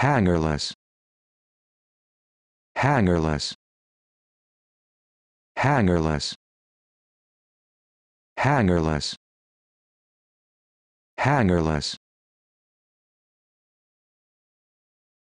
hangerless hangerless hangerless hangerless hangerless